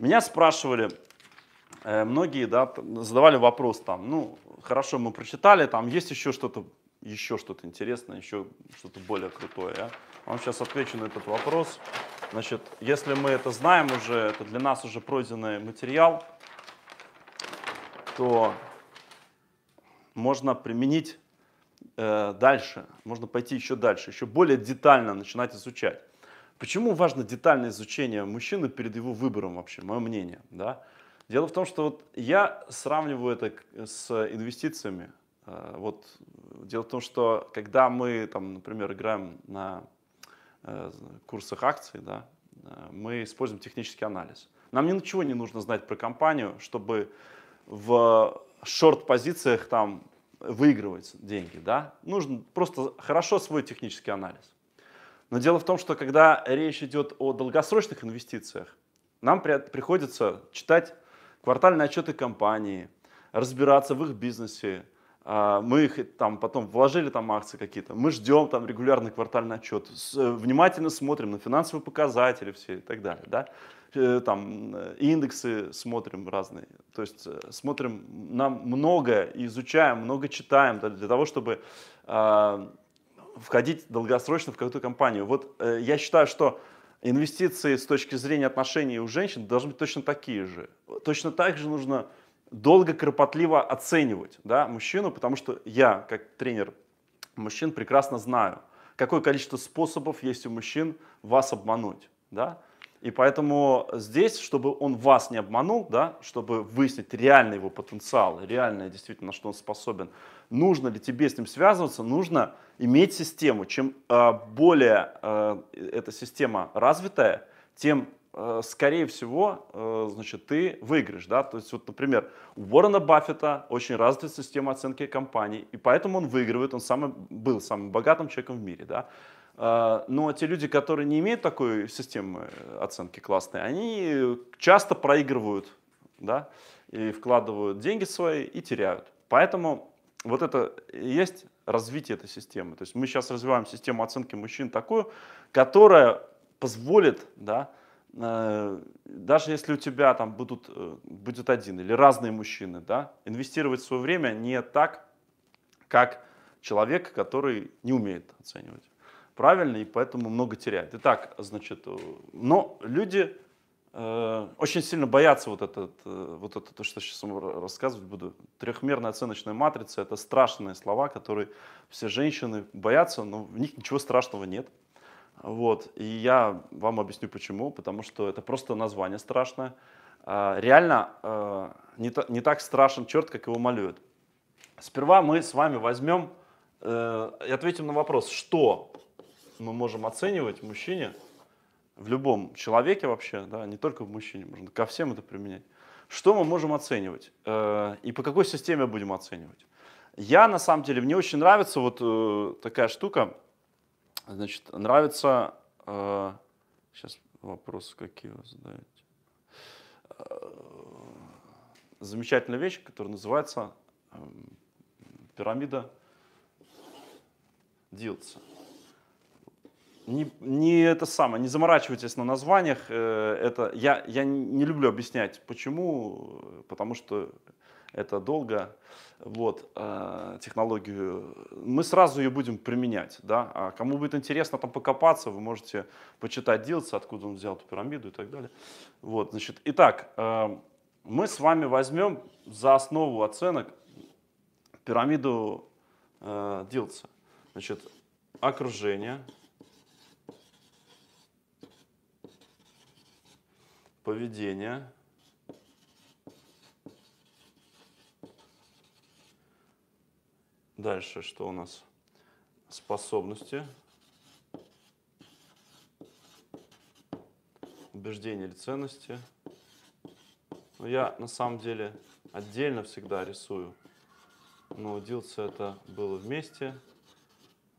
Меня спрашивали, э, многие да, задавали вопрос, там, ну, хорошо, мы прочитали, там есть еще что-то еще что-то интересное, еще что-то более крутое. А? Я вам сейчас отвечу на этот вопрос. Значит, если мы это знаем уже, это для нас уже пройденный материал, то можно применить э, дальше, можно пойти еще дальше, еще более детально начинать изучать. Почему важно детальное изучение мужчины перед его выбором вообще, мое мнение, да? Дело в том, что вот я сравниваю это с инвестициями. Э, вот дело в том, что когда мы, там, например, играем на э, курсах акций, да, э, мы используем технический анализ. Нам ничего не нужно знать про компанию, чтобы в шорт-позициях там выигрывать деньги. Да? Нужно просто хорошо свой технический анализ. Но дело в том, что когда речь идет о долгосрочных инвестициях, нам приходится читать квартальные отчеты компании, разбираться в их бизнесе, а, мы их там потом вложили там акции какие-то, мы ждем там регулярный квартальный отчет, э, внимательно смотрим на финансовые показатели все и так далее, да, э, там э, индексы смотрим разные, то есть смотрим, нам много изучаем, много читаем для того, чтобы а, входить долгосрочно в какую-то компанию. Вот э, я считаю, что инвестиции с точки зрения отношений у женщин должны быть точно такие же. Точно так же нужно долго, кропотливо оценивать да, мужчину, потому что я, как тренер мужчин, прекрасно знаю, какое количество способов есть у мужчин вас обмануть. Да? И поэтому здесь, чтобы он вас не обманул, да, чтобы выяснить реальный его потенциал, реальное действительно, на что он способен, нужно ли тебе с ним связываться, нужно иметь систему. Чем э, более э, эта система развитая, тем э, скорее всего, э, значит, ты выиграешь, да, то есть вот, например, у Уоррена Баффета очень развита система оценки компаний, и поэтому он выигрывает, он самый, был самым богатым человеком в мире, да, а, но те люди, которые не имеют такой системы оценки классной, они часто проигрывают, да, и вкладывают деньги свои и теряют. Поэтому вот это и есть развитие этой системы. То есть мы сейчас развиваем систему оценки мужчин такую, которая позволит, да, э, даже если у тебя там будут, э, будет один или разные мужчины, да, инвестировать свое время не так, как человек, который не умеет оценивать правильно, и поэтому много теряет. Итак, значит, э, но люди э, очень сильно боятся вот этот, э, вот это, то, что сейчас вам рассказывать буду. Трехмерная оценочная матрица — это страшные слова, которые все женщины боятся, но в них ничего страшного нет. Вот, и я вам объясню почему, потому что это просто название страшное. Э, реально не, та, не так страшен черт, как его малюют. Сперва мы с вами возьмем э, и ответим на вопрос, что мы можем оценивать мужчине, в любом человеке вообще, да, не только в мужчине, можно ко всем это применять. Что мы можем оценивать э, и по какой системе будем оценивать? Я на самом деле, мне очень нравится вот э, такая штука, значит, нравится, э, сейчас вопросы какие вы задаете, э, замечательная вещь, которая называется э, пирамида Дилса не, не это самое, не заморачивайтесь на названиях. Э, это, я, я не люблю объяснять, почему, потому что это долго. Вот, э, технологию, мы сразу ее будем применять, да, а кому будет интересно там покопаться, вы можете почитать Дилса, откуда он взял эту пирамиду и так далее. Вот, значит, итак, э, мы с вами возьмем за основу оценок пирамиду Дилса. Значит, окружение, поведения Дальше что у нас? Способности. Убеждения или ценности. Но ну, я на самом деле отдельно всегда рисую. Но у это было вместе.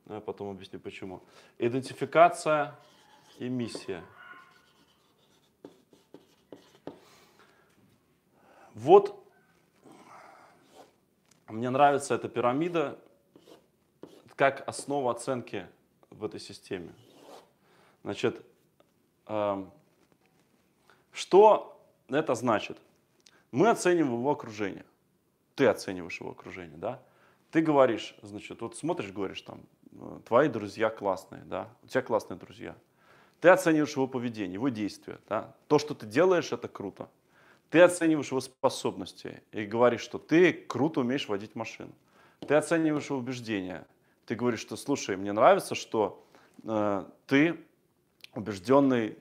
Я потом объясню почему. Идентификация и миссия. Вот мне нравится эта пирамида как основа оценки в этой системе. Значит, э, что это значит? Мы оцениваем его окружение. Ты оцениваешь его окружение, да? Ты говоришь, значит, вот смотришь, говоришь там, э, твои друзья классные, да? У тебя классные друзья. Ты оцениваешь его поведение, его действия, да? То, что ты делаешь, это круто. Ты оцениваешь его способности и говоришь, что ты круто умеешь водить машину. Ты оцениваешь его убеждения. Ты говоришь, что слушай, мне нравится, что э, ты убежденный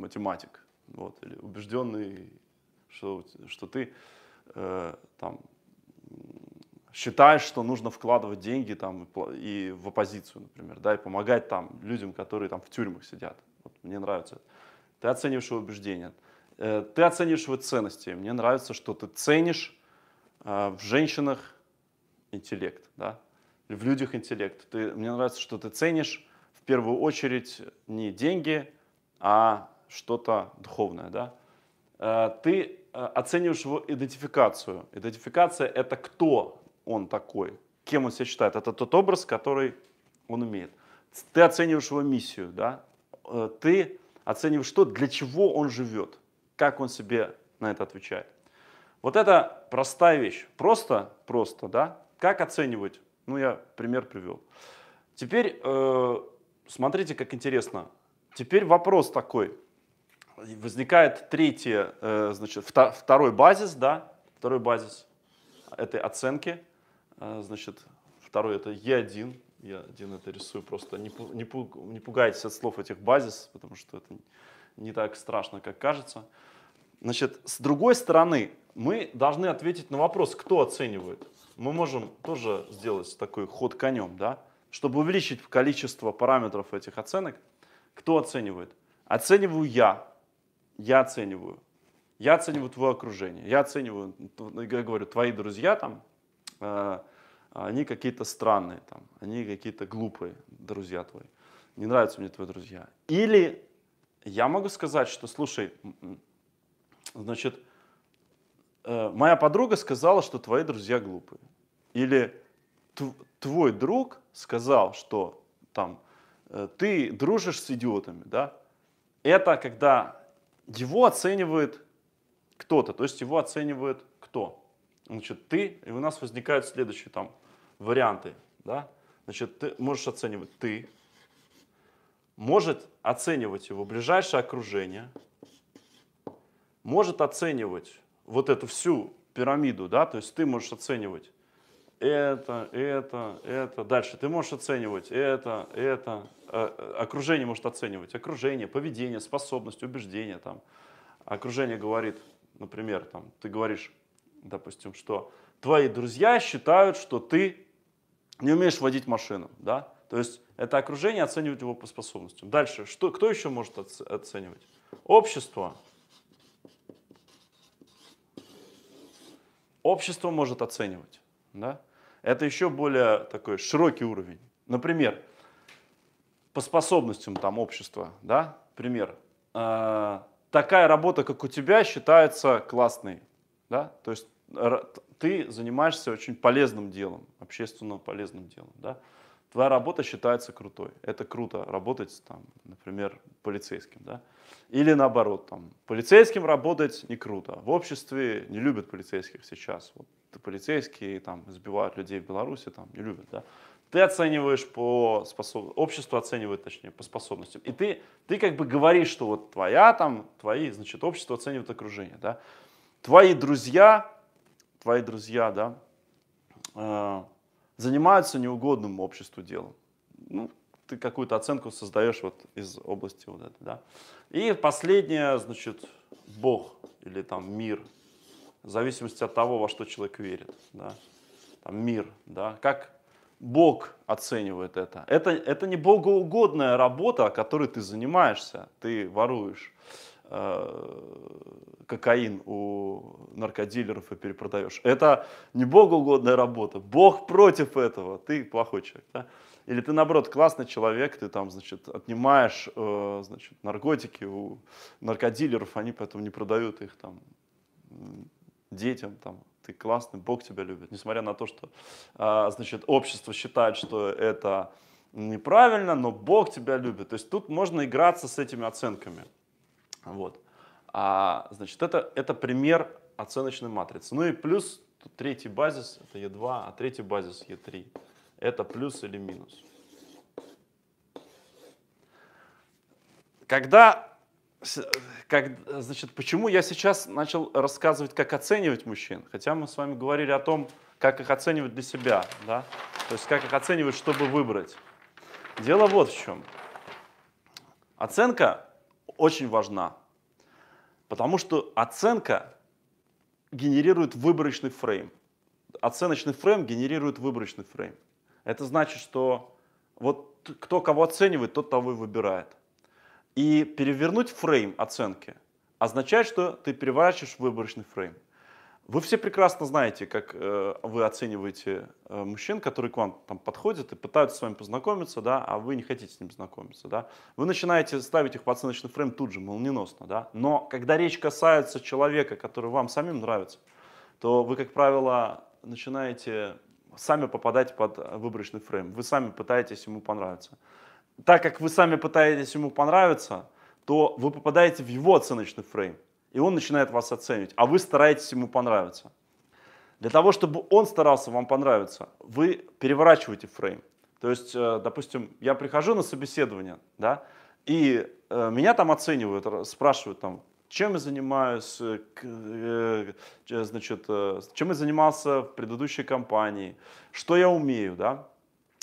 математик, вот, или убежденный, что, что ты э, там, считаешь, что нужно вкладывать деньги там, и в оппозицию, например, да, и помогать там людям, которые там в тюрьмах сидят. Вот, мне нравится это. Ты оцениваешь его убеждения. Э, ты оценишь его ценности. Мне нравится, что ты ценишь э, в женщинах интеллект, да? в людях интеллект. Ты, мне нравится, что ты ценишь в первую очередь не деньги, а что-то духовное. Да? Э, ты оцениваешь его идентификацию. Идентификация — это кто он такой, кем он себя считает. Это тот образ, который он имеет. Ты оцениваешь его миссию, да? ты оцениваешь то, для чего он живет как он себе на это отвечает. Вот это простая вещь. Просто, просто, да? Как оценивать? Ну, я пример привел. Теперь э, смотрите, как интересно. Теперь вопрос такой. Возникает третий, э, значит, втор, второй базис, да? Второй базис этой оценки. Э, значит, второй это Е1. Я один это рисую просто. Не, не, не пугайтесь от слов этих базис, потому что это не так страшно, как кажется. Значит, с другой стороны, мы должны ответить на вопрос, кто оценивает. Мы можем тоже сделать такой ход конем, да? Чтобы увеличить количество параметров этих оценок, кто оценивает? Оцениваю я. Я оцениваю. Я оцениваю твое окружение. Я оцениваю, я говорю, твои друзья там, э, они какие-то странные, там, они какие-то глупые друзья твои. Не нравятся мне твои друзья. Или я могу сказать, что, слушай, значит, э, моя подруга сказала, что твои друзья глупые. Или тв твой друг сказал, что там э, ты дружишь с идиотами, да? Это когда его оценивает кто-то, то есть его оценивает кто? Значит, ты, и у нас возникают следующие там варианты, да? Значит, ты можешь оценивать ты, может оценивать его ближайшее окружение, может оценивать вот эту всю пирамиду, да, то есть ты можешь оценивать это, это, это, дальше ты можешь оценивать это, это, э, э, окружение может оценивать, окружение, поведение, способность, убеждение, там, окружение говорит, например, там, ты говоришь, допустим, что твои друзья считают, что ты не умеешь водить машину, да, то есть это окружение оценивает его по способностям. Дальше, что, кто еще может оценивать? Общество. Общество может оценивать. Да? Это еще более такой широкий уровень. Например, по способностям там общества, да, пример. Э, такая работа, как у тебя, считается классной, да, то есть ты занимаешься очень полезным делом, общественно полезным делом, да твоя работа считается крутой. Это круто работать, там, например, полицейским. Да? Или наоборот, там, полицейским работать не круто. В обществе не любят полицейских сейчас. Вот, полицейские там, избивают людей в Беларуси, там, не любят. Да? Ты оцениваешь по способностям, общество оценивает, точнее, по способностям. И ты, ты как бы говоришь, что вот твоя там, твои, значит, общество оценивает окружение. Да? Твои друзья, твои друзья, да, э, занимаются неугодным обществу делом. Ну, ты какую-то оценку создаешь вот из области вот этой, да. И последнее, значит, Бог или там мир, в зависимости от того, во что человек верит, да. Там мир, да, как Бог оценивает это. Это, это не богоугодная работа, которой ты занимаешься, ты воруешь Э, кокаин у наркодилеров и перепродаешь. Это не Богу угодная работа. Бог против этого. Ты плохой человек. Да? Или ты, наоборот, классный человек, ты там, значит, отнимаешь, э, значит, наркотики у наркодилеров, они поэтому не продают их там детям, там, ты классный, Бог тебя любит. Несмотря на то, что, э, значит, общество считает, что это неправильно, но Бог тебя любит. То есть тут можно играться с этими оценками. Вот. А, значит, это, это пример оценочной матрицы. Ну и плюс третий базис, это Е2, а третий базис Е3. Это плюс или минус. Когда как, значит, почему я сейчас начал рассказывать, как оценивать мужчин, хотя мы с вами говорили о том, как их оценивать для себя, да? то есть как их оценивать, чтобы выбрать. Дело вот в чем. Оценка очень важна, потому что оценка генерирует выборочный фрейм. Оценочный фрейм генерирует выборочный фрейм. Это значит, что вот кто кого оценивает, тот того и выбирает. И перевернуть фрейм оценки означает, что ты переворачиваешь выборочный фрейм. Вы все прекрасно знаете, как э, вы оцениваете э, мужчин, которые к вам там подходят и пытаются с вами познакомиться, да, а вы не хотите с ним знакомиться, да. Вы начинаете ставить их в оценочный фрейм тут же, молниеносно, да. Но когда речь касается человека, который вам самим нравится, то вы, как правило, начинаете сами попадать под выборочный фрейм. Вы сами пытаетесь ему понравиться. Так как вы сами пытаетесь ему понравиться, то вы попадаете в его оценочный фрейм и он начинает вас оценивать, а вы стараетесь ему понравиться. Для того, чтобы он старался вам понравиться, вы переворачиваете фрейм. То есть, э, допустим, я прихожу на собеседование, да, и э, меня там оценивают, спрашивают там, чем я занимаюсь, э, значит, чем я занимался в предыдущей компании, что я умею, да,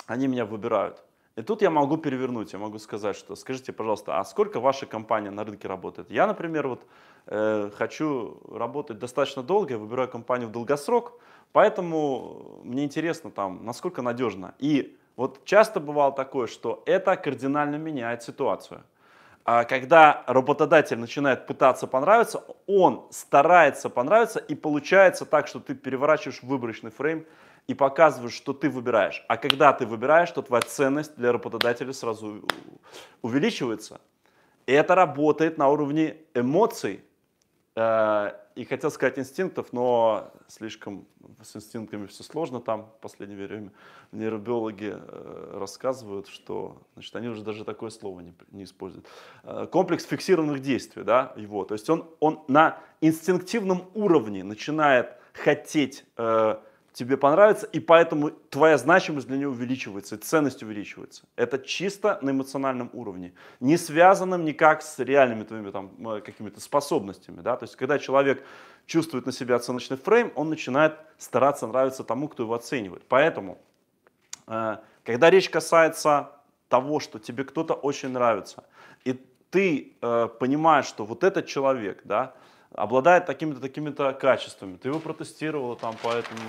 они меня выбирают. И тут я могу перевернуть, я могу сказать, что скажите, пожалуйста, а сколько ваша компания на рынке работает? Я, например, вот э, хочу работать достаточно долго, я выбираю компанию в долгосрок, поэтому мне интересно, там, насколько надежно. И вот часто бывало такое, что это кардинально меняет ситуацию. А когда работодатель начинает пытаться понравиться, он старается понравиться, и получается так, что ты переворачиваешь выборочный фрейм и показываешь, что ты выбираешь. А когда ты выбираешь, то твоя ценность для работодателя сразу увеличивается. И это работает на уровне эмоций, Э, и хотел сказать инстинктов, но слишком с инстинктами все сложно там в последнее время. Нейробиологи э, рассказывают, что значит, они уже даже такое слово не, не используют. Э, комплекс фиксированных действий, да, его. То есть он, он на инстинктивном уровне начинает хотеть тебе понравится, и поэтому твоя значимость для нее увеличивается, и ценность увеличивается. Это чисто на эмоциональном уровне, не связанном никак с реальными твоими там какими-то способностями, да, то есть когда человек чувствует на себя оценочный фрейм, он начинает стараться нравиться тому, кто его оценивает. Поэтому, э, когда речь касается того, что тебе кто-то очень нравится, и ты э, понимаешь, что вот этот человек, да, обладает такими-то такими-то качествами. Ты его протестировала там по этому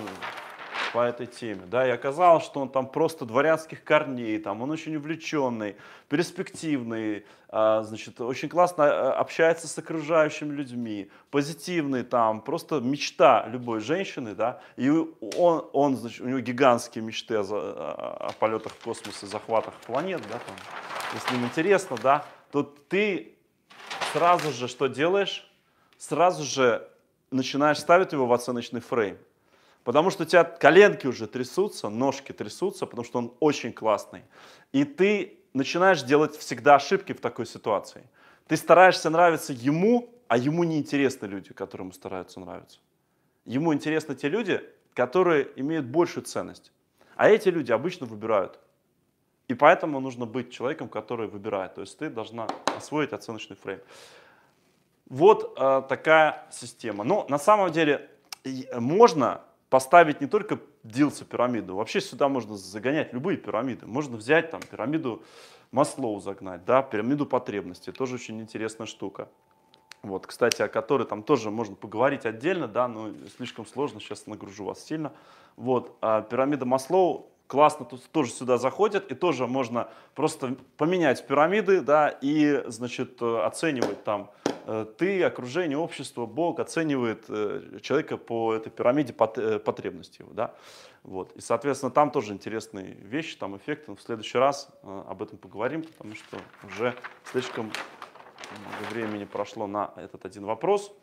по этой теме, да, и оказалось, что он там просто дворянских корней, там он очень увлеченный, перспективный, а, значит, очень классно а, общается с окружающими людьми, позитивный там, просто мечта любой женщины, да, и он, он значит, у него гигантские мечты о, о, о полетах в космос и захватах планет, да, там, если им интересно, да, то ты сразу же что делаешь? сразу же начинаешь ставить его в оценочный фрейм. Потому что у тебя коленки уже трясутся, ножки трясутся, потому что он очень классный. И ты начинаешь делать всегда ошибки в такой ситуации. Ты стараешься нравиться ему, а ему не интересны люди, которым стараются нравиться. Ему интересны те люди, которые имеют большую ценность. А эти люди обычно выбирают. И поэтому нужно быть человеком, который выбирает. То есть ты должна освоить оценочный фрейм. Вот э, такая система. Но на самом деле э, можно поставить не только Дилса пирамиду, вообще сюда можно загонять любые пирамиды. Можно взять там пирамиду Маслоу загнать, да, пирамиду потребностей, тоже очень интересная штука. Вот, кстати, о которой там тоже можно поговорить отдельно, да, но слишком сложно, сейчас нагружу вас сильно. Вот, а пирамида Маслоу классно тут тоже сюда заходят, и тоже можно просто поменять пирамиды, да, и, значит, э, оценивать там э, ты, окружение, общество, Бог оценивает э, человека по этой пирамиде потребностей его, да. Вот. И, соответственно, там тоже интересные вещи, там эффекты. Но в следующий раз об этом поговорим, потому что уже слишком много времени прошло на этот один вопрос.